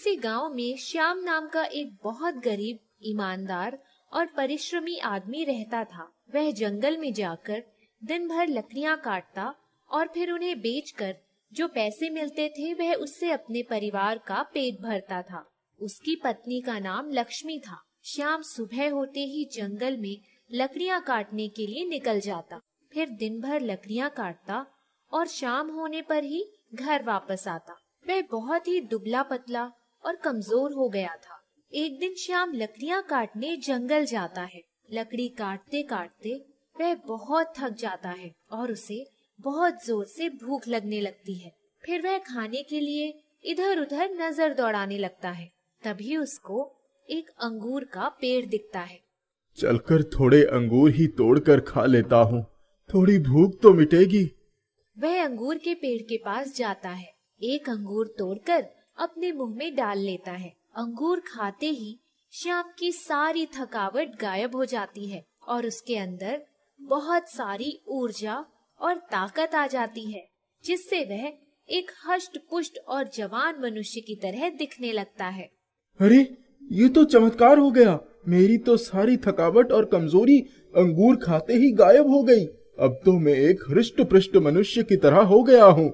इसी गांव में श्याम नाम का एक बहुत गरीब ईमानदार और परिश्रमी आदमी रहता था वह जंगल में जाकर दिन भर लकड़ियां काटता और फिर उन्हें बेचकर जो पैसे मिलते थे वह उससे अपने परिवार का पेट भरता था उसकी पत्नी का नाम लक्ष्मी था श्याम सुबह होते ही जंगल में लकड़ियां काटने के लिए निकल जाता फिर दिन भर लकड़ियां काटता और शाम होने पर ही घर वापस आता वह बहुत ही दुबला पतला और कमजोर हो गया था एक दिन श्याम लकड़ियाँ काटने जंगल जाता है लकड़ी काटते काटते वह बहुत थक जाता है और उसे बहुत जोर से भूख लगने लगती है फिर वह खाने के लिए इधर उधर नजर दौड़ाने लगता है तभी उसको एक अंगूर का पेड़ दिखता है चलकर थोड़े अंगूर ही तोड़कर खा लेता हूँ थोड़ी भूख तो मिटेगी वह अंगूर के पेड़ के पास जाता है एक अंगूर तोड़कर अपने मुंह में डाल लेता है अंगूर खाते ही श्याम की सारी थकावट गायब हो जाती है और उसके अंदर बहुत सारी ऊर्जा और ताकत आ जाती है जिससे वह एक हष्ट पुष्ट और जवान मनुष्य की तरह दिखने लगता है अरे ये तो चमत्कार हो गया मेरी तो सारी थकावट और कमजोरी अंगूर खाते ही गायब हो गई अब तो मैं एक हृष्ट पृष्ट मनुष्य की तरह हो गया हूँ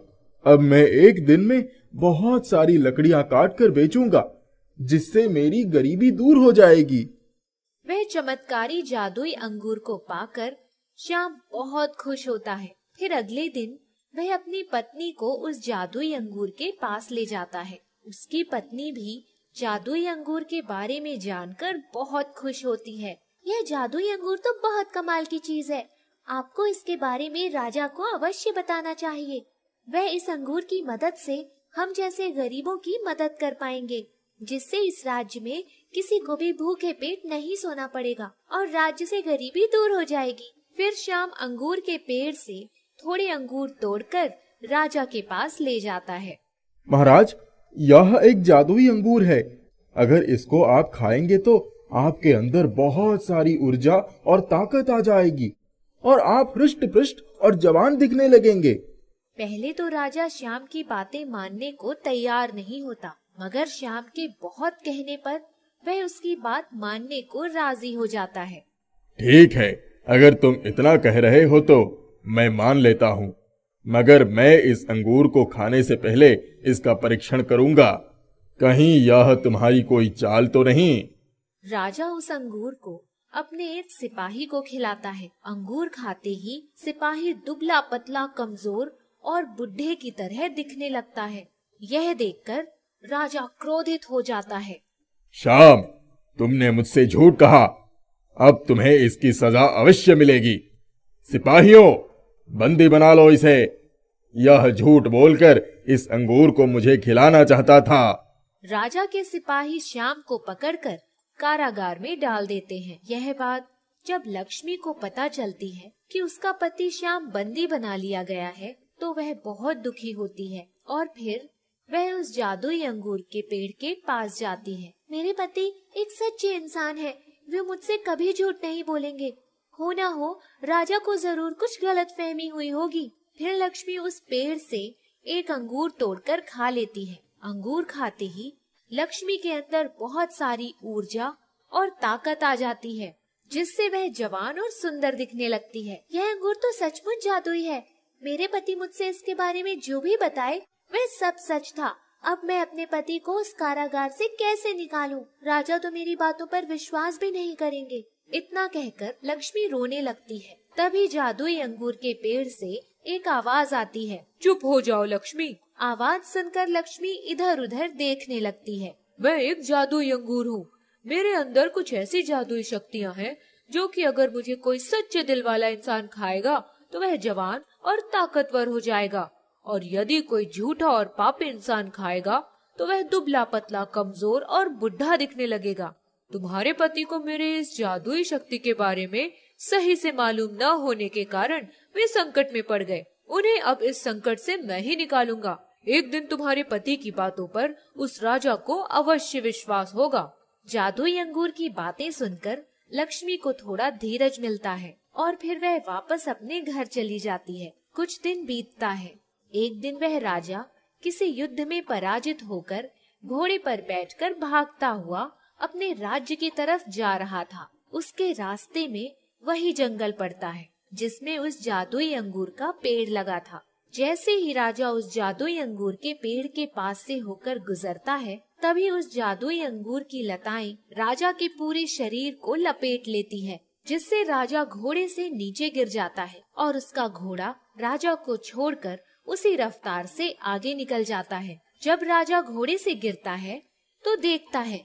अब मैं एक दिन में बहुत सारी लकड़ियां काट कर बेचूंगा जिससे मेरी गरीबी दूर हो जाएगी वह चमत्कारी जादुई अंगूर को पाकर श्याम बहुत खुश होता है फिर अगले दिन वह अपनी पत्नी को उस जादुई अंगूर के पास ले जाता है उसकी पत्नी भी जादुई अंगूर के बारे में जानकर बहुत खुश होती है यह जादुई अंगूर तो बहुत कमाल की चीज है आपको इसके बारे में राजा को अवश्य बताना चाहिए वह इस अंगूर की मदद से हम जैसे गरीबों की मदद कर पाएंगे जिससे इस राज्य में किसी को भी भूखे पेट नहीं सोना पड़ेगा और राज्य से गरीबी दूर हो जाएगी फिर शाम अंगूर के पेड़ से थोड़े अंगूर तोड़कर राजा के पास ले जाता है महाराज यह एक जादुई अंगूर है अगर इसको आप खाएंगे तो आपके अंदर बहुत सारी ऊर्जा और ताकत आ जाएगी और आप हृष्ट पृष्ट और जवान दिखने लगेंगे पहले तो राजा श्याम की बातें मानने को तैयार नहीं होता मगर श्याम के बहुत कहने पर वह उसकी बात मानने को राजी हो जाता है ठीक है अगर तुम इतना कह रहे हो तो मैं मान लेता हूँ मगर मैं इस अंगूर को खाने से पहले इसका परीक्षण करूँगा कहीं यह तुम्हारी कोई चाल तो नहीं राजा उस अंगूर को अपने एक सिपाही को खिलाता है अंगूर खाते ही सिपाही दुबला पतला कमजोर और बुढ़े की तरह दिखने लगता है यह देखकर राजा क्रोधित हो जाता है शाम तुमने मुझसे झूठ कहा अब तुम्हें इसकी सजा अवश्य मिलेगी सिपाहियों बंदी बना लो इसे यह झूठ बोलकर इस अंगूर को मुझे खिलाना चाहता था राजा के सिपाही श्याम को पकड़कर कारागार में डाल देते हैं यह बात जब लक्ष्मी को पता चलती है कि उसका पति श्याम बंदी बना लिया गया है तो वह बहुत दुखी होती है और फिर वह उस जादुई अंगूर के पेड़ के पास जाती है मेरे पति एक सच्चे इंसान है वे मुझसे कभी झूठ नहीं बोलेंगे हो ना हो राजा को जरूर कुछ गलत फहमी हुई होगी फिर लक्ष्मी उस पेड़ से एक अंगूर तोड़कर खा लेती है अंगूर खाते ही लक्ष्मी के अंदर बहुत सारी ऊर्जा और ताकत आ जाती है जिससे वह जवान और सुंदर दिखने लगती है यह अंगूर तो सचमुच जादुई है मेरे पति मुझसे इसके बारे में जो भी बताए वह सब सच था अब मैं अपने पति को उस कारागार से कैसे निकालूं? राजा तो मेरी बातों पर विश्वास भी नहीं करेंगे इतना कहकर लक्ष्मी रोने लगती है तभी जादुई अंगूर के पेड़ से एक आवाज आती है चुप हो जाओ लक्ष्मी आवाज सुनकर लक्ष्मी इधर उधर देखने लगती है मैं एक जादुई अंगूर हूँ मेरे अंदर कुछ ऐसी जादुई शक्तियाँ हैं जो कि अगर मुझे कोई सच्चे दिल वाला इंसान खाएगा तो वह जवान और ताकतवर हो जाएगा और यदि कोई झूठा और पापी इंसान खाएगा तो वह दुबला पतला कमजोर और बुढ़ा दिखने लगेगा तुम्हारे पति को मेरे इस जादुई शक्ति के बारे में सही से मालूम न होने के कारण वे संकट में पड़ गए उन्हें अब इस संकट से मैं ही निकालूंगा एक दिन तुम्हारे पति की बातों पर उस राजा को अवश्य विश्वास होगा जादुई अंगूर की बातें सुनकर लक्ष्मी को थोड़ा धीरज मिलता है और फिर वह वापस अपने घर चली जाती है कुछ दिन बीतता है एक दिन वह राजा किसी युद्ध में पराजित होकर घोड़े पर बैठकर भागता हुआ अपने राज्य की तरफ जा रहा था उसके रास्ते में वही जंगल पड़ता है जिसमें उस जादुई अंगूर का पेड़ लगा था जैसे ही राजा उस जादुई अंगूर के पेड़ के पास से होकर गुजरता है तभी उस जादुई अंगूर की लताएं राजा के पूरे शरीर को लपेट लेती है जिससे राजा घोड़े से नीचे गिर जाता है और उसका घोड़ा राजा को छोड़कर उसी रफ्तार से आगे निकल जाता है जब राजा घोड़े से गिरता है तो देखता है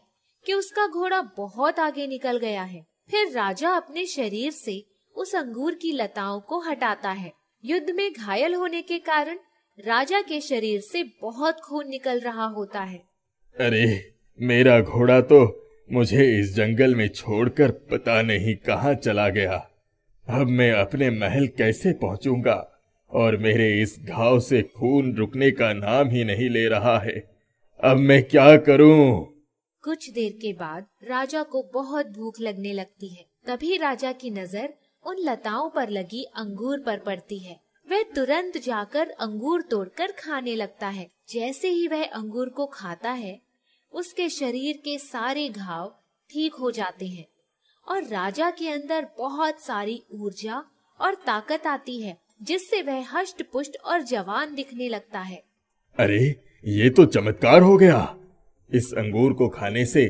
कि उसका घोड़ा बहुत आगे निकल गया है फिर राजा अपने शरीर से उस अंगूर की लताओं को हटाता है युद्ध में घायल होने के कारण राजा के शरीर से बहुत खून निकल रहा होता है अरे मेरा घोड़ा तो मुझे इस जंगल में छोड़कर पता नहीं कहाँ चला गया अब मैं अपने महल कैसे पहुंचूंगा और मेरे इस घाव से खून रुकने का नाम ही नहीं ले रहा है अब मैं क्या करूं? कुछ देर के बाद राजा को बहुत भूख लगने लगती है तभी राजा की नजर उन लताओं पर लगी अंगूर पर पड़ती है वह तुरंत जाकर अंगूर तोड़कर खाने लगता है जैसे ही वह अंगूर को खाता है उसके शरीर के सारे घाव ठीक हो जाते हैं और राजा के अंदर बहुत सारी ऊर्जा और ताकत आती है जिससे वह हष्ट पुष्ट और जवान दिखने लगता है अरे ये तो चमत्कार हो गया इस अंगूर को खाने से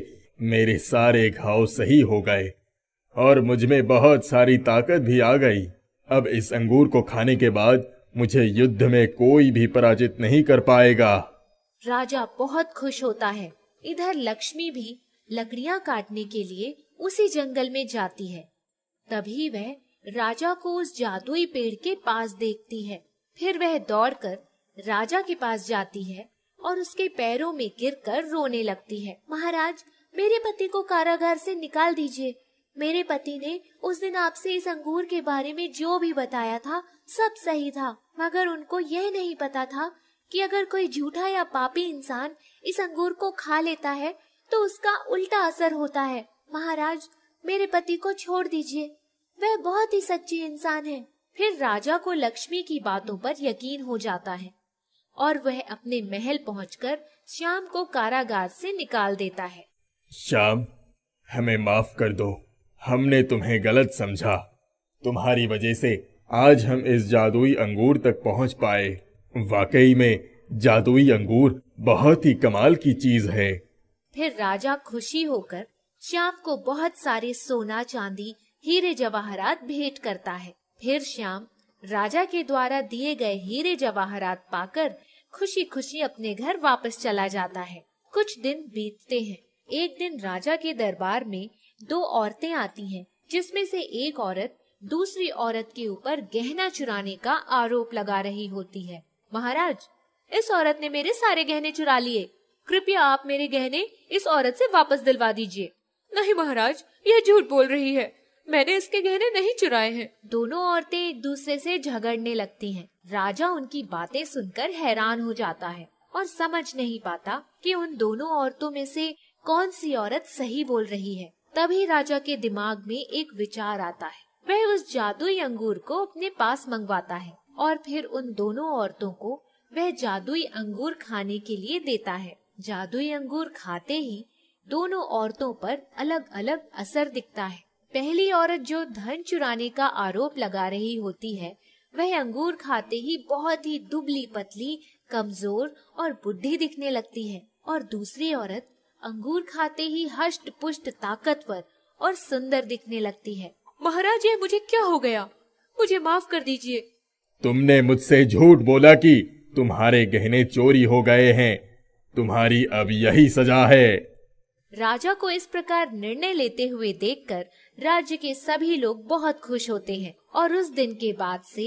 मेरे सारे घाव सही हो गए और मुझ में बहुत सारी ताकत भी आ गई अब इस अंगूर को खाने के बाद मुझे युद्ध में कोई भी पराजित नहीं कर पाएगा राजा बहुत खुश होता है इधर लक्ष्मी भी लकड़ियां काटने के लिए उसी जंगल में जाती है तभी वह राजा को उस जादुई पेड़ के पास देखती है फिर वह दौड़कर राजा के पास जाती है और उसके पैरों में गिरकर रोने लगती है महाराज मेरे पति को कारागार से निकाल दीजिए मेरे पति ने उस दिन आपसे इस अंगूर के बारे में जो भी बताया था सब सही था मगर उनको यह नहीं पता था कि अगर कोई झूठा या पापी इंसान इस अंगूर को खा लेता है तो उसका उल्टा असर होता है महाराज मेरे पति को छोड़ दीजिए वह बहुत ही सच्चे इंसान है फिर राजा को लक्ष्मी की बातों पर यकीन हो जाता है और वह अपने महल पहुंचकर श्याम को कारागार से निकाल देता है श्याम हमें माफ कर दो हमने तुम्हें गलत समझा तुम्हारी वजह से आज हम इस जादुई अंगूर तक पहुंच पाए वाकई में जादुई अंगूर बहुत ही कमाल की चीज है फिर राजा खुशी होकर श्याम को बहुत सारे सोना चांदी हीरे जवाहरात भेंट करता है फिर श्याम राजा के द्वारा दिए गए हीरे जवाहरात पाकर खुशी खुशी अपने घर वापस चला जाता है कुछ दिन बीतते हैं एक दिन राजा के दरबार में दो औरतें आती हैं, जिसमें से एक औरत दूसरी औरत के ऊपर गहना चुराने का आरोप लगा रही होती है महाराज इस औरत ने मेरे सारे गहने चुरा लिए कृपया आप मेरे गहने इस औरत से वापस दिलवा दीजिए नहीं महाराज यह झूठ बोल रही है मैंने इसके गहने नहीं चुराए हैं दोनों औरतें एक दूसरे से झगड़ने लगती हैं। राजा उनकी बातें सुनकर हैरान हो जाता है और समझ नहीं पाता कि उन दोनों औरतों में से कौन सी औरत सही बोल रही है तभी राजा के दिमाग में एक विचार आता है वह उस जादुई अंगूर को अपने पास मंगवाता है और फिर उन दोनों औरतों को वह जादुई अंगूर खाने के लिए देता है जादुई अंगूर खाते ही दोनों औरतों पर अलग अलग असर दिखता है पहली औरत जो धन चुराने का आरोप लगा रही होती है वह अंगूर खाते ही बहुत ही दुबली पतली कमजोर और बुढ़ी दिखने लगती है और दूसरी औरत अंगूर खाते ही हष्ट पुष्ट ताकतवर और सुंदर दिखने लगती है महाराज ये मुझे क्या हो गया मुझे माफ कर दीजिए तुमने मुझसे झूठ बोला कि तुम्हारे गहने चोरी हो गए हैं तुम्हारी अब यही सजा है राजा को इस प्रकार निर्णय लेते हुए देखकर राज्य के सभी लोग बहुत खुश होते हैं और उस दिन के बाद से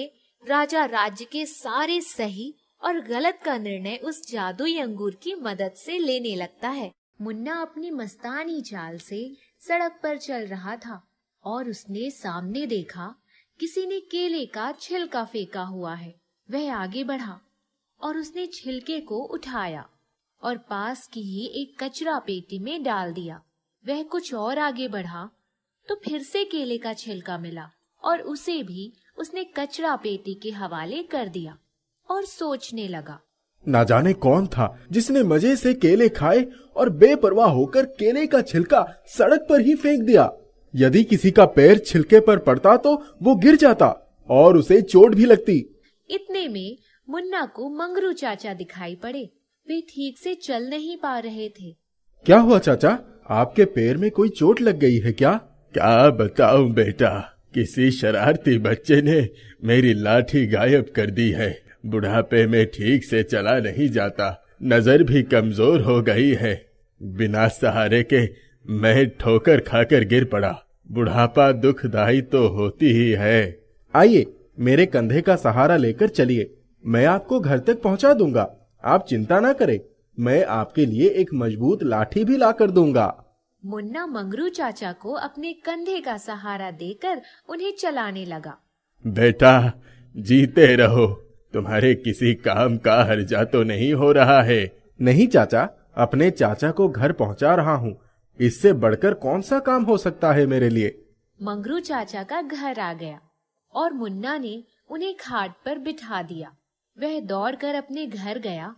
राजा राज्य के सारे सही और गलत का निर्णय उस जादुई अंगूर की मदद से लेने लगता है मुन्ना अपनी मस्तानी चाल से सड़क पर चल रहा था और उसने सामने देखा किसी ने केले का छिलका फेंका हुआ है वह आगे बढ़ा और उसने छिलके को उठाया और पास की ही एक कचरा पेटी में डाल दिया वह कुछ और आगे बढ़ा तो फिर से केले का छिलका मिला और उसे भी उसने कचरा पेटी के हवाले कर दिया और सोचने लगा ना जाने कौन था जिसने मजे से केले खाए और बेपरवाह होकर केले का छिलका सड़क पर ही फेंक दिया यदि किसी का पैर छिलके पर पड़ता तो वो गिर जाता और उसे चोट भी लगती इतने में मुन्ना को मंगरू चाचा दिखाई पड़े वे ठीक से चल नहीं पा रहे थे क्या हुआ चाचा आपके पैर में कोई चोट लग गई है क्या क्या बताऊं बेटा किसी शरारती बच्चे ने मेरी लाठी गायब कर दी है बुढ़ापे में ठीक से चला नहीं जाता नजर भी कमजोर हो गई है बिना सहारे के मैं ठोकर खाकर गिर पड़ा बुढ़ापा दुखदाई तो होती ही है आइए मेरे कंधे का सहारा लेकर चलिए मैं आपको घर तक पहुंचा दूंगा आप चिंता ना करें मैं आपके लिए एक मजबूत लाठी भी ला कर दूंगा मुन्ना मंगरू चाचा को अपने कंधे का सहारा देकर उन्हें चलाने लगा बेटा जीते रहो तुम्हारे किसी काम का हर्जा तो नहीं हो रहा है नहीं चाचा अपने चाचा को घर पहुंचा रहा हूँ इससे बढ़कर कौन सा काम हो सकता है मेरे लिए मंगरू चाचा का घर आ गया और मुन्ना ने उन्हें खाट पर बिठा दिया वह दौड़कर अपने घर गया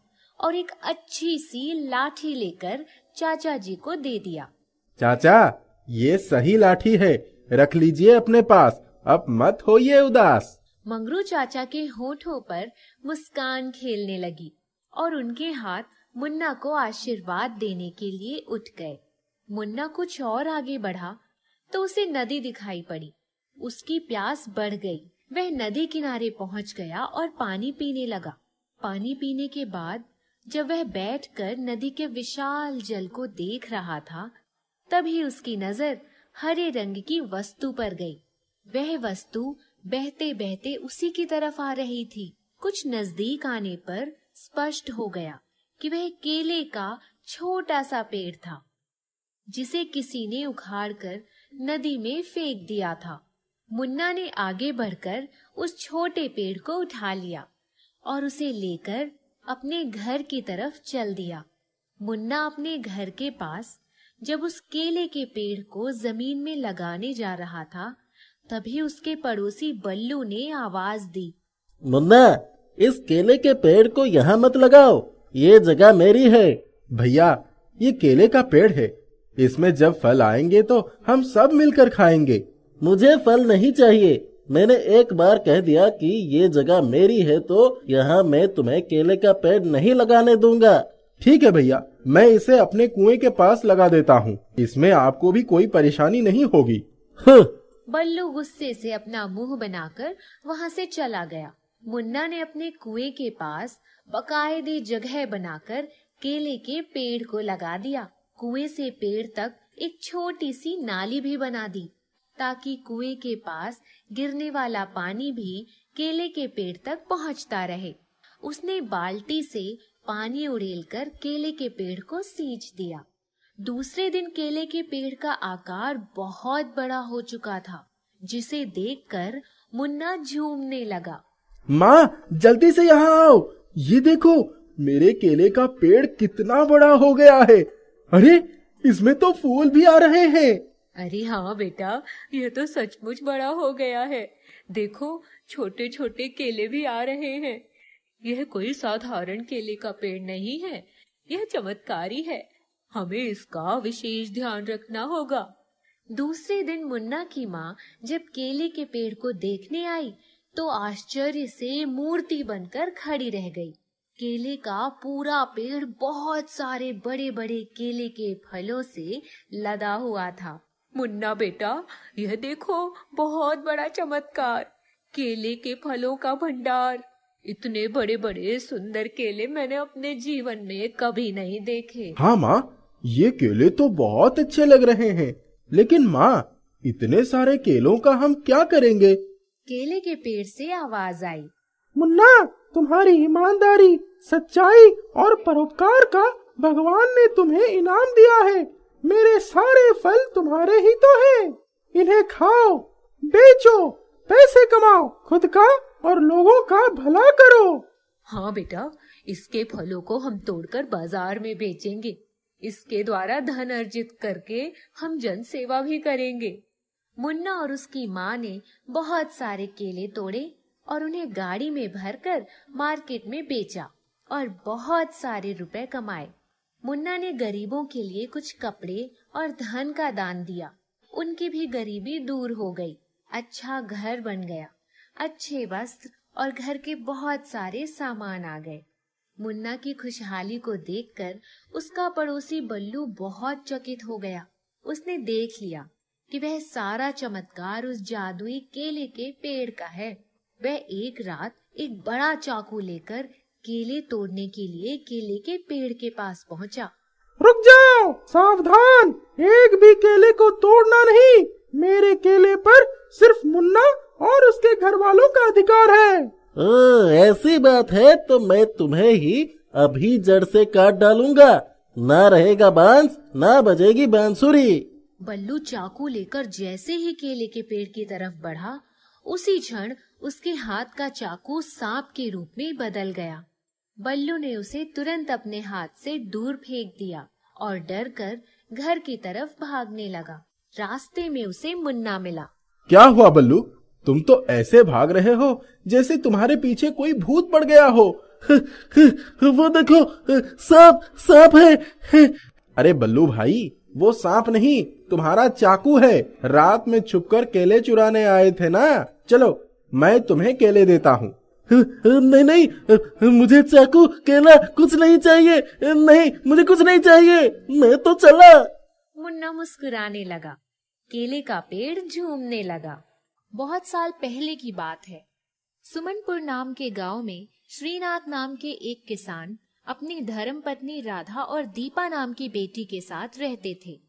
और एक अच्छी सी लाठी लेकर चाचा जी को दे दिया चाचा ये सही लाठी है रख लीजिए अपने पास अब मत होइए उदास मंगरू चाचा के होठों पर मुस्कान खेलने लगी और उनके हाथ मुन्ना को आशीर्वाद देने के लिए उठ गए मुन्ना कुछ और आगे बढ़ा तो उसे नदी दिखाई पड़ी उसकी प्यास बढ़ गई वह नदी किनारे पहुंच गया और पानी पीने लगा पानी पीने के बाद जब वह बैठकर नदी के विशाल जल को देख रहा था तभी उसकी नजर हरे रंग की वस्तु पर गई वह वस्तु बहते बहते उसी की तरफ आ रही थी कुछ नजदीक आने पर स्पष्ट हो गया कि वह केले का छोटा सा पेड़ था जिसे किसी ने उखाड़ कर नदी में फेंक दिया था मुन्ना ने आगे बढ़कर उस छोटे पेड़ को उठा लिया और उसे लेकर अपने घर की तरफ चल दिया मुन्ना अपने घर के पास जब उस केले के पेड़ को जमीन में लगाने जा रहा था तभी उसके पड़ोसी बल्लू ने आवाज दी मुन्ना इस केले के पेड़ को यहाँ मत लगाओ ये जगह मेरी है भैया ये केले का पेड़ है इसमें जब फल आएंगे तो हम सब मिलकर खाएंगे मुझे फल नहीं चाहिए मैंने एक बार कह दिया कि ये जगह मेरी है तो यहाँ मैं तुम्हें केले का पेड़ नहीं लगाने दूंगा ठीक है भैया मैं इसे अपने कुएं के पास लगा देता हूँ इसमें आपको भी कोई परेशानी नहीं होगी हम्म। बल्लू गुस्से से अपना मुंह बनाकर वहाँ से चला गया मुन्ना ने अपने कुएं के पास बकायदे जगह बनाकर केले के पेड़ को लगा दिया कुएं से पेड़ तक एक छोटी सी नाली भी बना दी ताकि कुएं के पास गिरने वाला पानी भी केले के पेड़ तक पहुंचता रहे उसने बाल्टी से पानी उड़ेलकर केले के पेड़ को सींच दिया दूसरे दिन केले के पेड़ का आकार बहुत बड़ा हो चुका था जिसे देखकर मुन्ना झूमने लगा माँ जल्दी से यहाँ आओ ये देखो मेरे केले का पेड़ कितना बड़ा हो गया है अरे इसमें तो फूल भी आ रहे हैं अरे हाँ बेटा यह तो सचमुच बड़ा हो गया है देखो छोटे छोटे केले भी आ रहे हैं यह कोई साधारण केले का पेड़ नहीं है यह चमत्कारी है हमें इसका विशेष ध्यान रखना होगा दूसरे दिन मुन्ना की माँ जब केले के पेड़ को देखने आई तो आश्चर्य से मूर्ति बनकर खड़ी रह गई केले का पूरा पेड़ बहुत सारे बड़े बड़े केले के फलों से लदा हुआ था मुन्ना बेटा यह देखो बहुत बड़ा चमत्कार केले के फलों का भंडार इतने बड़े बड़े सुंदर केले मैंने अपने जीवन में कभी नहीं देखे हाँ माँ ये केले तो बहुत अच्छे लग रहे हैं लेकिन माँ इतने सारे केलों का हम क्या करेंगे केले के पेड़ से आवाज आई मुन्ना तुम्हारी ईमानदारी सच्चाई और परोपकार का भगवान ने तुम्हें इनाम दिया है मेरे सारे फल तुम्हारे ही तो हैं। इन्हें खाओ बेचो पैसे कमाओ खुद का और लोगों का भला करो हाँ बेटा इसके फलों को हम तोड़कर बाजार में बेचेंगे इसके द्वारा धन अर्जित करके हम जन सेवा भी करेंगे मुन्ना और उसकी माँ ने बहुत सारे केले तोड़े और उन्हें गाड़ी में भरकर मार्केट में बेचा और बहुत सारे रुपए कमाए मुन्ना ने गरीबों के लिए कुछ कपड़े और धन का दान दिया उनकी भी गरीबी दूर हो गई अच्छा घर बन गया अच्छे वस्त्र और घर के बहुत सारे सामान आ गए मुन्ना की खुशहाली को देखकर उसका पड़ोसी बल्लू बहुत चकित हो गया उसने देख लिया कि वह सारा चमत्कार उस जादुई केले के पेड़ का है वह एक रात एक बड़ा चाकू लेकर केले तोड़ने के लिए केले के पेड़ के पास पहुंचा। रुक जाओ सावधान एक भी केले को तोड़ना नहीं मेरे केले पर सिर्फ मुन्ना और उसके घर वालों का अधिकार है हाँ, ऐसी बात है तो मैं तुम्हें ही अभी जड़ से काट डालूंगा ना रहेगा बांस ना बजेगी बांसुरी बल्लू चाकू लेकर जैसे ही केले के पेड़ की तरफ बढ़ा उसी क्षण उसके हाथ का चाकू सांप के रूप में बदल गया बल्लू ने उसे तुरंत अपने हाथ से दूर फेंक दिया और डर कर घर की तरफ भागने लगा रास्ते में उसे मुन्ना मिला क्या हुआ बल्लू तुम तो ऐसे भाग रहे हो जैसे तुम्हारे पीछे कोई भूत पड़ गया हो वो देखो सांप सांप है अरे बल्लू भाई वो सांप नहीं तुम्हारा चाकू है रात में छुपकर केले चुराने आए थे ना चलो मैं तुम्हें केले देता हूँ नहीं नहीं मुझे चाकू केला कुछ नहीं चाहिए नहीं मुझे कुछ नहीं चाहिए मैं तो चला मुन्ना मुस्कुराने लगा केले का पेड़ झूमने लगा बहुत साल पहले की बात है सुमनपुर नाम के गांव में श्रीनाथ नाम के एक किसान अपनी धर्म पत्नी राधा और दीपा नाम की बेटी के साथ रहते थे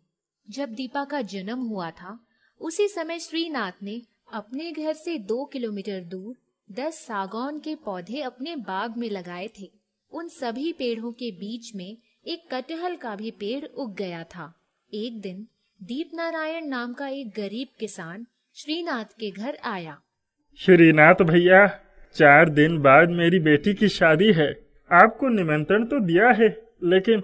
जब दीपा का जन्म हुआ था उसी समय श्रीनाथ ने अपने घर से दो किलोमीटर दूर दस सागौन के पौधे अपने बाग में लगाए थे उन सभी पेड़ों के बीच में एक कटहल का भी पेड़ उग गया था एक दिन दीप नारायण नाम का एक गरीब किसान श्रीनाथ के घर आया श्रीनाथ भैया चार दिन बाद मेरी बेटी की शादी है आपको निमंत्रण तो दिया है लेकिन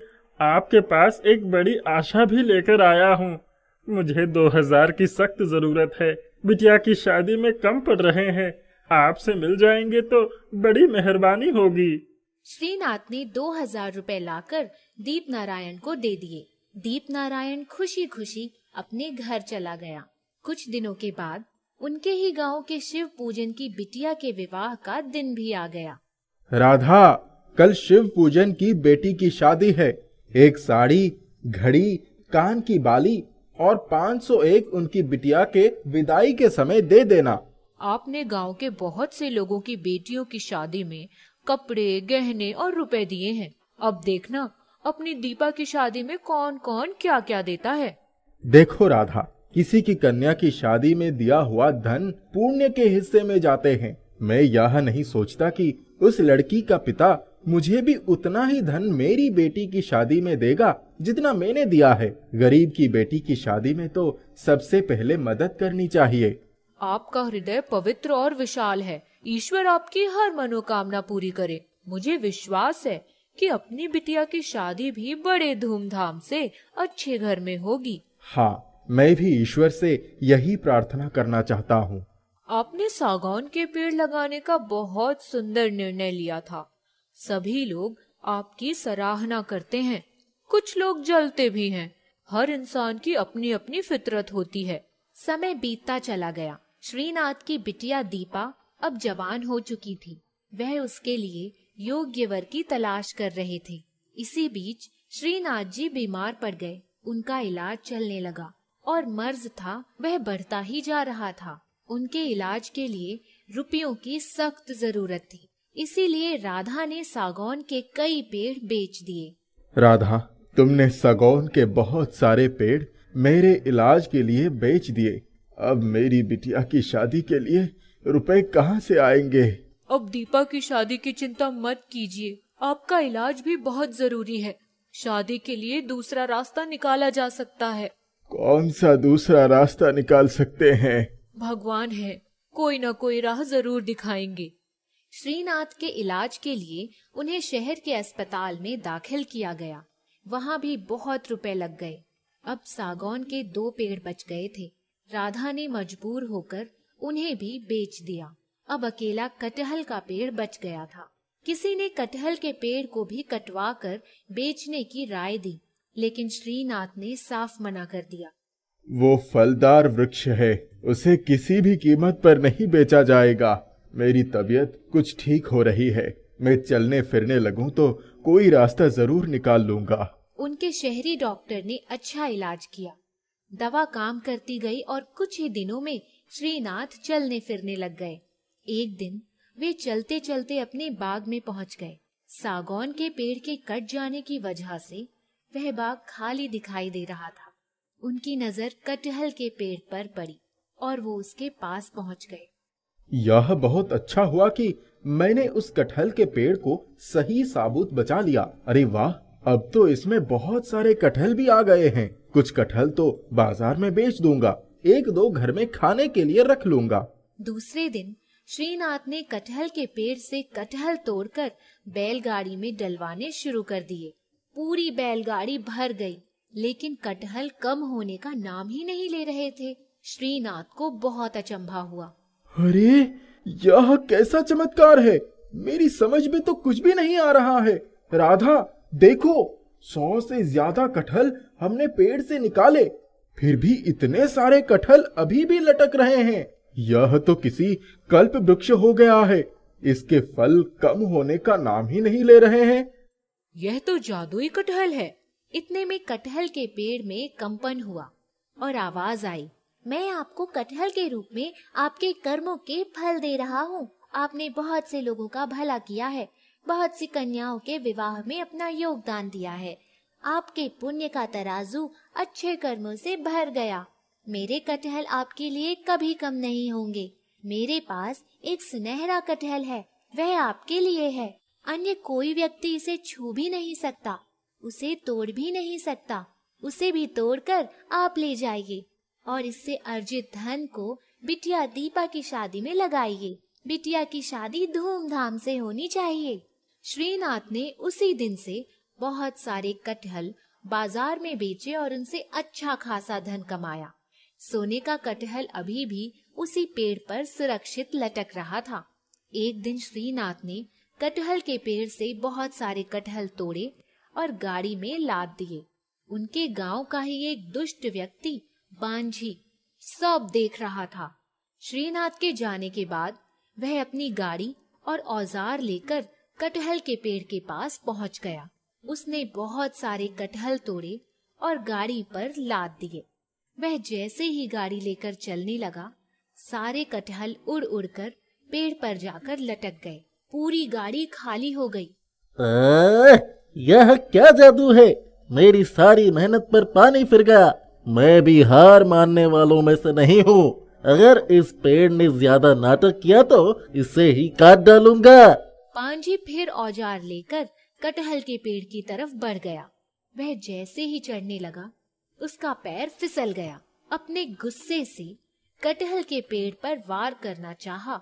आपके पास एक बड़ी आशा भी लेकर आया हूँ मुझे दो हजार की सख्त जरूरत है बिटिया की शादी में कम पड़ रहे हैं आपसे मिल जाएंगे तो बड़ी मेहरबानी होगी श्रीनाथ ने दो हजार रूपए लाकर दीप नारायण को दे दिए दीप नारायण खुशी खुशी अपने घर चला गया कुछ दिनों के बाद उनके ही गांव के शिव पूजन की बिटिया के विवाह का दिन भी आ गया राधा कल शिव पूजन की बेटी की शादी है एक साड़ी घड़ी कान की बाली और 501 उनकी बिटिया के विदाई के समय दे देना आपने गांव के बहुत से लोगों की बेटियों की शादी में कपड़े गहने और रुपए दिए हैं अब देखना अपनी दीपा की शादी में कौन कौन क्या क्या देता है देखो राधा किसी की कन्या की शादी में दिया हुआ धन पुण्य के हिस्से में जाते हैं मैं यह नहीं सोचता कि उस लड़की का पिता मुझे भी उतना ही धन मेरी बेटी की शादी में देगा जितना मैंने दिया है गरीब की बेटी की शादी में तो सबसे पहले मदद करनी चाहिए आपका हृदय पवित्र और विशाल है ईश्वर आपकी हर मनोकामना पूरी करे मुझे विश्वास है कि अपनी बिटिया की शादी भी बड़े धूमधाम से अच्छे घर में होगी हाँ मैं भी ईश्वर से यही प्रार्थना करना चाहता हूँ आपने सागौन के पेड़ लगाने का बहुत सुंदर निर्णय लिया था सभी लोग आपकी सराहना करते हैं कुछ लोग जलते भी हैं हर इंसान की अपनी अपनी फितरत होती है समय बीतता चला गया श्रीनाथ की बिटिया दीपा अब जवान हो चुकी थी वह उसके लिए योग्य वर की तलाश कर रहे थे इसी बीच श्रीनाथ जी बीमार पड़ गए उनका इलाज चलने लगा और मर्ज था वह बढ़ता ही जा रहा था उनके इलाज के लिए रुपयों की सख्त जरूरत थी इसीलिए राधा ने सागौन के कई पेड़ बेच दिए राधा तुमने सागौन के बहुत सारे पेड़ मेरे इलाज के लिए बेच दिए अब मेरी बिटिया की शादी के लिए रुपए कहाँ से आएंगे अब दीपा की शादी की चिंता मत कीजिए आपका इलाज भी बहुत जरूरी है शादी के लिए दूसरा रास्ता निकाला जा सकता है कौन सा दूसरा रास्ता निकाल सकते हैं भगवान है कोई ना कोई राह जरूर दिखाएंगे श्रीनाथ के इलाज के लिए उन्हें शहर के अस्पताल में दाखिल किया गया वहां भी बहुत रुपए लग गए अब सागौन के दो पेड़ बच गए थे राधा ने मजबूर होकर उन्हें भी बेच दिया अब अकेला कटहल का पेड़ बच गया था किसी ने कटहल के पेड़ को भी कटवा कर बेचने की राय दी लेकिन श्रीनाथ ने साफ मना कर दिया वो फलदार वृक्ष है उसे किसी भी कीमत पर नहीं बेचा जाएगा मेरी तबीयत कुछ ठीक हो रही है मैं चलने फिरने लगूं तो कोई रास्ता जरूर निकाल लूंगा उनके शहरी डॉक्टर ने अच्छा इलाज किया दवा काम करती गई और कुछ ही दिनों में श्रीनाथ चलने फिरने लग गए एक दिन वे चलते चलते अपने बाग में पहुंच गए सागौन के पेड़ के कट जाने की वजह से वह बाग खाली दिखाई दे रहा था उनकी नजर कटहल के पेड़ पर पड़ी और वो उसके पास पहुंच गए यह बहुत अच्छा हुआ कि मैंने उस कटहल के पेड़ को सही साबुत बचा लिया अरे वाह अब तो इसमें बहुत सारे कटहल भी आ गए हैं कुछ कटहल तो बाजार में बेच दूंगा एक दो घर में खाने के लिए रख लूंगा दूसरे दिन श्रीनाथ ने कटहल के पेड़ से कटहल तोड़कर बैलगाड़ी में डलवाने शुरू कर दिए पूरी बैलगाड़ी भर गई लेकिन कटहल कम होने का नाम ही नहीं ले रहे थे श्रीनाथ को बहुत अचंभा हुआ अरे यह कैसा चमत्कार है मेरी समझ में तो कुछ भी नहीं आ रहा है राधा देखो सौ से ज्यादा कटहल हमने पेड़ से निकाले फिर भी इतने सारे कटहल अभी भी लटक रहे हैं यह तो किसी कल्प वृक्ष हो गया है इसके फल कम होने का नाम ही नहीं ले रहे हैं यह तो जादुई कटहल है इतने में कटहल के पेड़ में कंपन हुआ और आवाज आई मैं आपको कटहल के रूप में आपके कर्मों के फल दे रहा हूँ आपने बहुत से लोगों का भला किया है बहुत सी कन्याओं के विवाह में अपना योगदान दिया है आपके पुण्य का तराजू अच्छे कर्मों से भर गया मेरे कटहल आपके लिए कभी कम नहीं होंगे मेरे पास एक सुनहरा कटहल है वह आपके लिए है अन्य कोई व्यक्ति इसे छू भी नहीं सकता उसे तोड़ भी नहीं सकता उसे भी तोड़कर आप ले जाइए और इससे अर्जित धन को बिटिया दीपा की शादी में लगाइए बिटिया की शादी धूमधाम से होनी चाहिए श्रीनाथ ने उसी दिन से बहुत सारे कटहल बाजार में बेचे और उनसे अच्छा खासा धन कमाया सोने का कटहल अभी भी उसी पेड़ पर सुरक्षित लटक रहा था एक दिन श्रीनाथ ने कटहल के पेड़ से बहुत सारे कटहल तोड़े और गाड़ी में लाद दिए उनके गांव का ही एक दुष्ट व्यक्ति बांझी सब देख रहा था श्रीनाथ के जाने के बाद वह अपनी गाड़ी और औजार लेकर कटहल के पेड़ के पास पहुंच गया उसने बहुत सारे कटहल तोड़े और गाड़ी पर लाद दिए वह जैसे ही गाड़ी लेकर चलने लगा सारे कटहल उड़ उड़ कर पेड़ पर जाकर लटक गए पूरी गाड़ी खाली हो गई आ, यह क्या जादू है मेरी सारी मेहनत पर पानी फिर गया मैं भी हार मानने वालों में से नहीं हूँ अगर इस पेड़ ने ज्यादा नाटक किया तो इसे ही काट डालूंगा पांजी फिर औजार लेकर कटहल के पेड़ की तरफ बढ़ गया वह जैसे ही चढ़ने लगा उसका पैर फिसल गया अपने गुस्से से कटहल के पेड़ पर वार करना चाहा,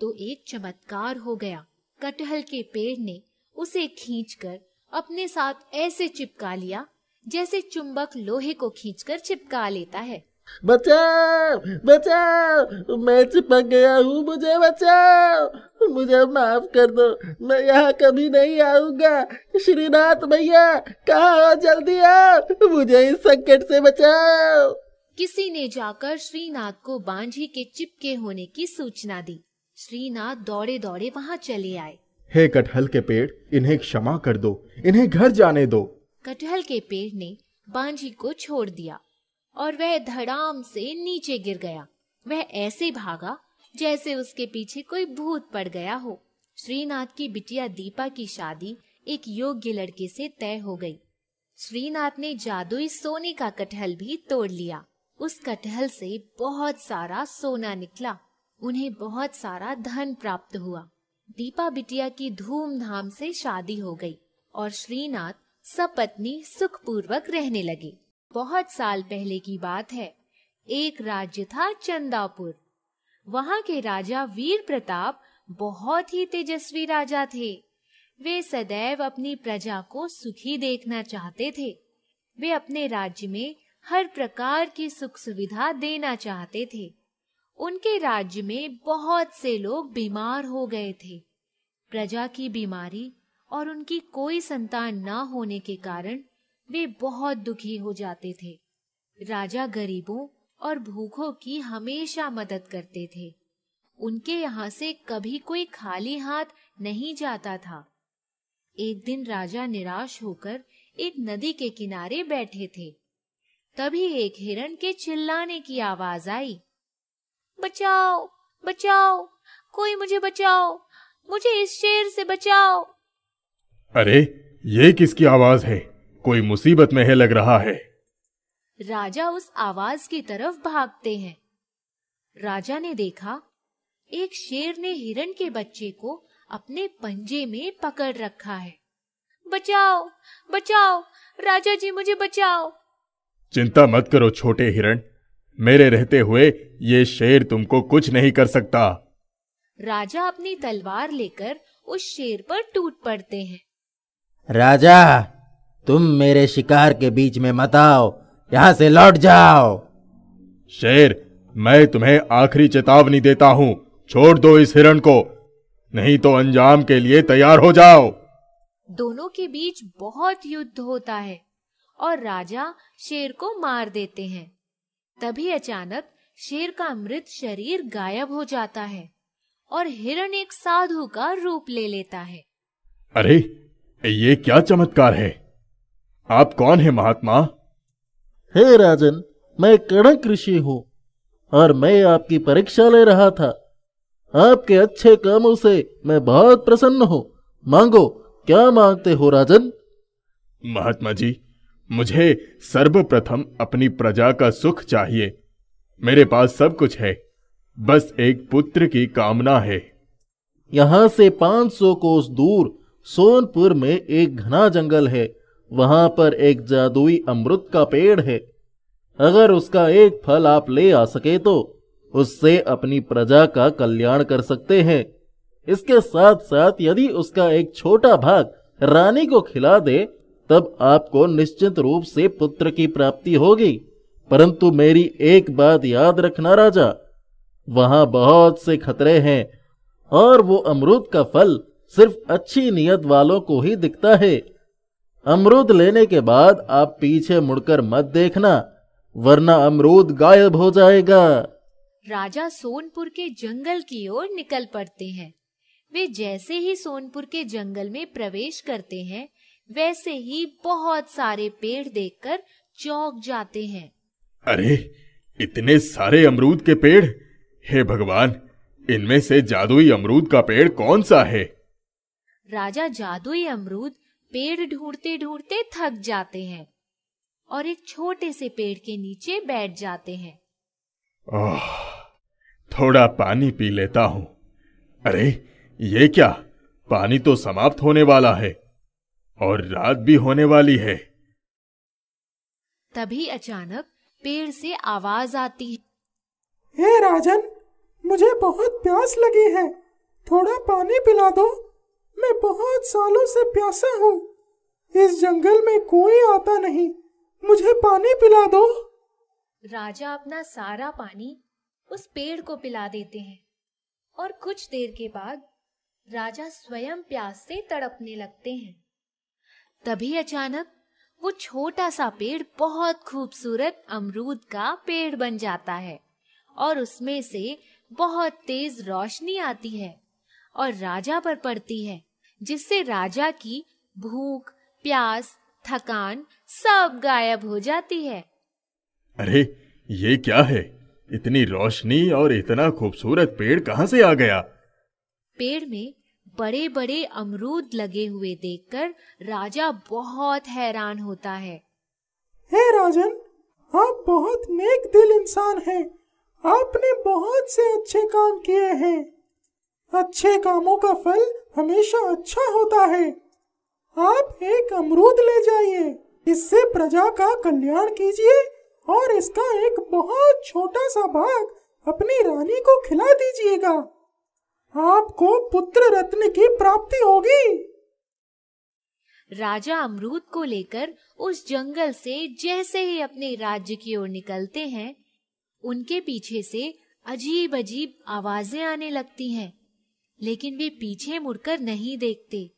तो एक चमत्कार हो गया कटहल के पेड़ ने उसे खींचकर अपने साथ ऐसे चिपका लिया जैसे चुंबक लोहे को खींचकर चिपका लेता है बचाओ बचाओ मैं चिपक गया हूँ मुझे बचाओ मुझे माफ कर दो मैं यहाँ कभी नहीं आऊंगा श्रीनाथ भैया कहा जल्दी आओ मुझे इस संकट से बचाओ किसी ने जाकर श्रीनाथ को बांझी के चिपके होने की सूचना दी श्रीनाथ दौड़े दौड़े वहाँ चले आए हे कटहल के पेड़ इन्हें क्षमा कर दो इन्हें घर जाने दो कटहल के पेड़ ने बांझी को छोड़ दिया और वह धड़ाम से नीचे गिर गया वह ऐसे भागा जैसे उसके पीछे कोई भूत पड़ गया हो श्रीनाथ की बिटिया दीपा की शादी एक योग्य लड़के से तय हो गई श्रीनाथ ने जादुई सोने का कटहल भी तोड़ लिया उस कटहल से बहुत सारा सोना निकला उन्हें बहुत सारा धन प्राप्त हुआ दीपा बिटिया की धूमधाम से शादी हो गई और श्रीनाथ सपत्नी सुखपूर्वक रहने लगे बहुत साल पहले की बात है एक राज्य था चंदापुर वहाँ के राजा वीर प्रताप बहुत ही तेजस्वी राजा थे वे सदैव अपनी प्रजा को सुखी देखना चाहते थे वे अपने राज्य में हर प्रकार की सुख सुविधा देना चाहते थे उनके राज्य में बहुत से लोग बीमार हो गए थे प्रजा की बीमारी और उनकी कोई संतान ना होने के कारण वे बहुत दुखी हो जाते थे राजा गरीबों और भूखों की हमेशा मदद करते थे उनके यहाँ से कभी कोई खाली हाथ नहीं जाता था एक दिन राजा निराश होकर एक नदी के किनारे बैठे थे तभी एक हिरण के चिल्लाने की आवाज आई बचाओ बचाओ कोई मुझे बचाओ मुझे इस शेर से बचाओ अरे ये किसकी आवाज है कोई मुसीबत में है लग रहा है राजा उस आवाज की तरफ भागते हैं राजा ने देखा एक शेर ने हिरण के बच्चे को अपने पंजे में पकड़ रखा है बचाओ बचाओ राजा जी मुझे बचाओ चिंता मत करो छोटे हिरण मेरे रहते हुए ये शेर तुमको कुछ नहीं कर सकता राजा अपनी तलवार लेकर उस शेर पर टूट पड़ते हैं राजा तुम मेरे शिकार के बीच में मत आओ यहां से लौट जाओ शेर मैं तुम्हें आखिरी चेतावनी देता हूं छोड़ दो इस हिरण को नहीं तो अंजाम के लिए तैयार हो जाओ दोनों के बीच बहुत युद्ध होता है और राजा शेर को मार देते हैं तभी अचानक शेर का मृत शरीर गायब हो जाता है और हिरण एक साधु का रूप ले लेता है अरे ये क्या चमत्कार है आप कौन है महात्मा हे राजन मैं कणक ऋषि हूँ और मैं आपकी परीक्षा ले रहा था आपके अच्छे कामों से मैं बहुत प्रसन्न हूँ मांगो क्या मांगते हो राजन महात्मा जी मुझे सर्वप्रथम अपनी प्रजा का सुख चाहिए मेरे पास सब कुछ है बस एक पुत्र की कामना है यहाँ से पांच सौ कोस दूर सोनपुर में एक घना जंगल है वहां पर एक जादुई अमृत का पेड़ है अगर उसका एक फल आप ले आ सके तो उससे अपनी प्रजा का कल्याण कर सकते हैं इसके साथ साथ यदि उसका एक छोटा भाग रानी को खिला दे तब आपको निश्चित रूप से पुत्र की प्राप्ति होगी परंतु मेरी एक बात याद रखना राजा वहां बहुत से खतरे हैं और वो अमरूद का फल सिर्फ अच्छी नीयत वालों को ही दिखता है अमरूद लेने के बाद आप पीछे मुड़कर मत देखना वरना अमरूद गायब हो जाएगा राजा सोनपुर के जंगल की ओर निकल पड़ते हैं वे जैसे ही सोनपुर के जंगल में प्रवेश करते हैं वैसे ही बहुत सारे पेड़ देखकर चौंक जाते हैं अरे इतने सारे अमरूद के पेड़ हे भगवान इनमें से जादुई अमरूद का पेड़ कौन सा है राजा जादुई अमरूद पेड़ ढूंढते ढूंढते थक जाते हैं और एक छोटे से पेड़ के नीचे बैठ जाते हैं ओह, थोड़ा पानी पी लेता हूँ अरे ये क्या पानी तो समाप्त होने वाला है और रात भी होने वाली है तभी अचानक पेड़ से आवाज आती है हे राजन मुझे बहुत प्यास लगी है थोड़ा पानी पिला दो मैं बहुत सालों से प्यासा हूँ इस जंगल में कोई आता नहीं मुझे पानी पिला दो राजा अपना सारा पानी उस पेड़ को पिला देते हैं और कुछ देर के बाद राजा स्वयं प्यास से तड़पने लगते हैं तभी अचानक वो छोटा सा पेड़ बहुत खूबसूरत अमरूद का पेड़ बन जाता है और उसमें से बहुत तेज रोशनी आती है और राजा पर पड़ती है जिससे राजा की भूख प्यास थकान सब गायब हो जाती है अरे ये क्या है इतनी रोशनी और इतना खूबसूरत पेड़ कहाँ से आ गया पेड़ में बड़े बड़े अमरूद लगे हुए देखकर राजा बहुत हैरान होता है हे राजन आप बहुत नेक दिल इंसान हैं। आपने बहुत से अच्छे काम किए हैं अच्छे कामों का फल हमेशा अच्छा होता है आप एक अमरूद ले जाइए इससे प्रजा का कल्याण कीजिए और इसका एक बहुत छोटा सा भाग अपनी रानी को खिला दीजिएगा आपको पुत्र रत्न की प्राप्ति होगी राजा अमरूद को लेकर उस जंगल से जैसे ही अपने राज्य की ओर निकलते हैं उनके पीछे से अजीब अजीब आवाजें आने लगती हैं लेकिन वे पीछे मुड़कर नहीं देखते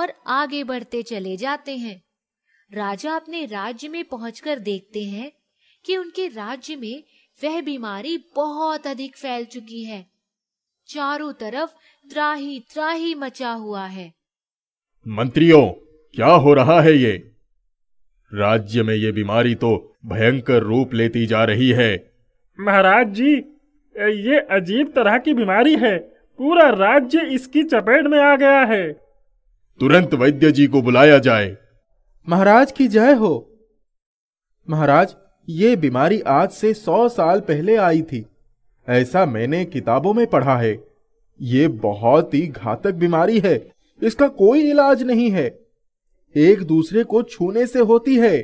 और आगे बढ़ते चले जाते हैं राजा अपने राज्य में पहुंचकर देखते हैं कि उनके राज्य में वह बीमारी बहुत अधिक फैल चुकी है चारों तरफ त्राही त्राही मचा हुआ है मंत्रियों क्या हो रहा है ये राज्य में ये बीमारी तो भयंकर रूप लेती जा रही है महाराज जी ये अजीब तरह की बीमारी है पूरा राज्य इसकी चपेट में आ गया है तुरंत वैद्य जी को बुलाया जाए महाराज की जय हो महाराज ये बीमारी आज से सौ साल पहले आई थी ऐसा मैंने किताबों में पढ़ा है ये बहुत ही घातक बीमारी है इसका कोई इलाज नहीं है एक दूसरे को छूने से होती है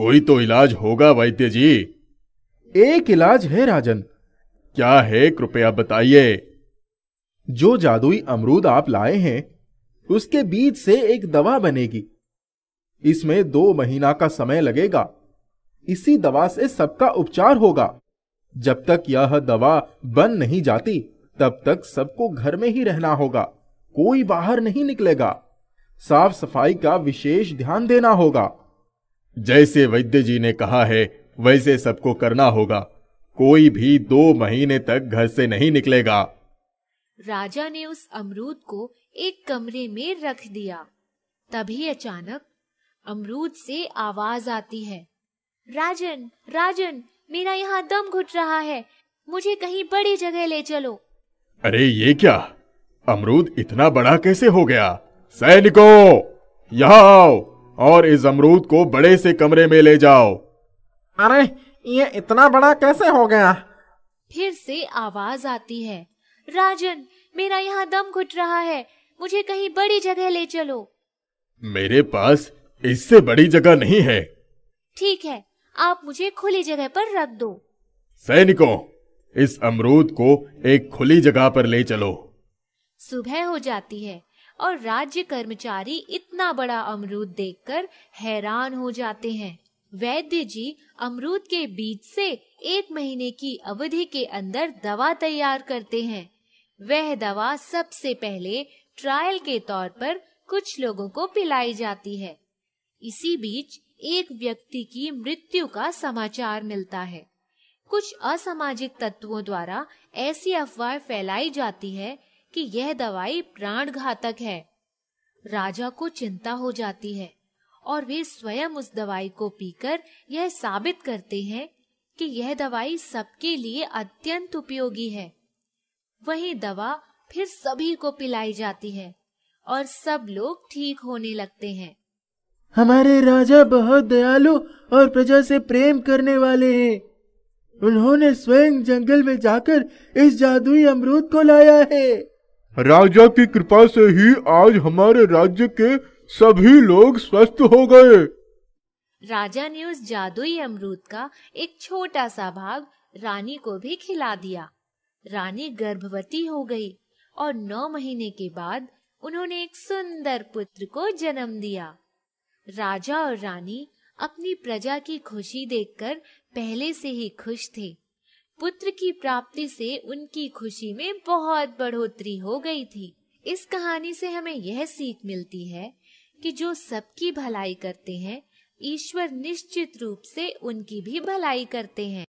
कोई तो इलाज होगा वैद्य जी एक इलाज है राजन क्या है कृपया बताइए जो जादुई अमरूद आप लाए हैं उसके बीज से एक दवा बनेगी इसमें दो महीना का समय लगेगा इसी दवा से सबका उपचार होगा जब तक यह दवा बन नहीं जाती तब तक सबको घर में ही रहना होगा कोई बाहर नहीं निकलेगा साफ सफाई का विशेष ध्यान देना होगा जैसे वैद्य जी ने कहा है वैसे सबको करना होगा कोई भी दो महीने तक घर से नहीं निकलेगा राजा ने उस अमरूद को एक कमरे में रख दिया तभी अचानक अमरूद से आवाज आती है राजन राजन मेरा यहाँ दम घुट रहा है मुझे कहीं बड़ी जगह ले चलो अरे ये क्या अमरूद इतना बड़ा कैसे हो गया सैनिकों यहाँ आओ और इस अमरूद को बड़े से कमरे में ले जाओ अरे ये इतना बड़ा कैसे हो गया फिर से आवाज आती है राजन मेरा यहाँ दम घुट रहा है मुझे कहीं बड़ी जगह ले चलो मेरे पास इससे बड़ी जगह नहीं है ठीक है आप मुझे खुली जगह पर रख दो सैनिकों इस अमरूद को एक खुली जगह पर ले चलो सुबह हो जाती है और राज्य कर्मचारी इतना बड़ा अमरूद देखकर हैरान हो जाते हैं वैद्य जी अमरूद के बीज से एक महीने की अवधि के अंदर दवा तैयार करते हैं वह दवा सबसे पहले ट्रायल के तौर पर कुछ लोगों को पिलाई जाती है इसी बीच एक व्यक्ति की मृत्यु का समाचार मिलता है कुछ असामाजिक तत्वों द्वारा ऐसी अफवाह फैलाई जाती है कि यह दवाई प्राण घातक है राजा को चिंता हो जाती है और वे स्वयं उस दवाई को पीकर यह साबित करते हैं कि यह दवाई सबके लिए अत्यंत उपयोगी है वही दवा फिर सभी को पिलाई जाती है और सब लोग ठीक होने लगते हैं हमारे राजा बहुत दयालु और प्रजा से प्रेम करने वाले हैं। उन्होंने स्वयं जंगल में जाकर इस जादुई अमरूद को लाया है राजा की कृपा से ही आज हमारे राज्य के सभी लोग स्वस्थ हो गए राजा ने उस जादुई अमरूद का एक छोटा सा भाग रानी को भी खिला दिया रानी गर्भवती हो गई और नौ महीने के बाद उन्होंने एक सुंदर पुत्र को जन्म दिया राजा और रानी अपनी प्रजा की खुशी देखकर पहले से ही खुश थे पुत्र की प्राप्ति से उनकी खुशी में बहुत बढ़ोतरी हो गई थी इस कहानी से हमें यह सीख मिलती है कि जो सबकी भलाई करते हैं ईश्वर निश्चित रूप से उनकी भी भलाई करते हैं